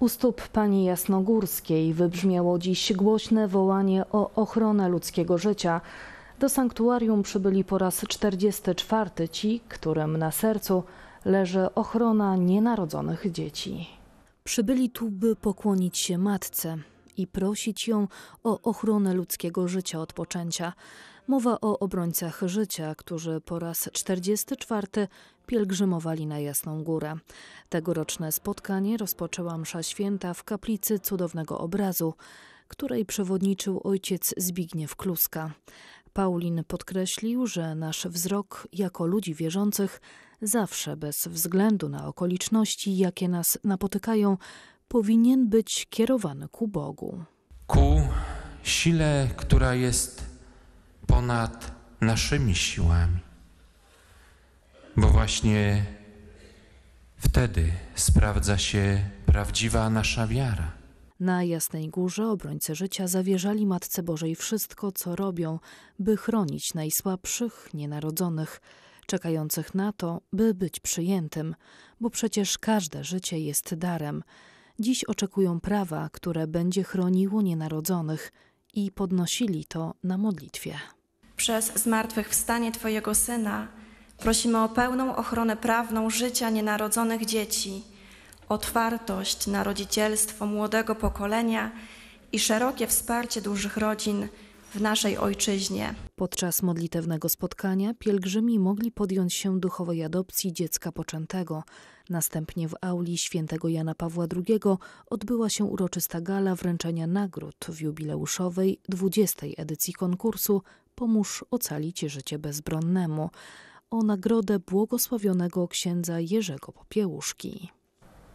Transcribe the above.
U stóp pani Jasnogórskiej wybrzmiało dziś głośne wołanie o ochronę ludzkiego życia. Do sanktuarium przybyli po raz 44 ci, którym na sercu leży ochrona nienarodzonych dzieci. Przybyli tu, by pokłonić się matce i prosić ją o ochronę ludzkiego życia od poczęcia. Mowa o obrońcach życia, którzy po raz 44 pielgrzymowali na Jasną Górę. Tegoroczne spotkanie rozpoczęła msza święta w kaplicy cudownego obrazu, której przewodniczył ojciec Zbigniew Kluska. Paulin podkreślił, że nasz wzrok jako ludzi wierzących zawsze bez względu na okoliczności, jakie nas napotykają, powinien być kierowany ku Bogu. Ku sile, która jest ponad naszymi siłami. Bo właśnie wtedy sprawdza się prawdziwa nasza wiara. Na Jasnej Górze obrońcy życia zawierzali Matce Bożej wszystko, co robią, by chronić najsłabszych, nienarodzonych, czekających na to, by być przyjętym, bo przecież każde życie jest darem. Dziś oczekują prawa, które będzie chroniło nienarodzonych i podnosili to na modlitwie przez zmartwychwstanie Twojego Syna prosimy o pełną ochronę prawną życia nienarodzonych dzieci, otwartość na rodzicielstwo młodego pokolenia i szerokie wsparcie dużych rodzin w naszej ojczyźnie. Podczas modlitewnego spotkania pielgrzymi mogli podjąć się duchowej adopcji dziecka poczętego. Następnie w auli świętego Jana Pawła II odbyła się uroczysta gala wręczenia nagród w jubileuszowej 20. edycji konkursu pomóż ocalić życie bezbronnemu. O nagrodę błogosławionego księdza Jerzego Popiełuszki.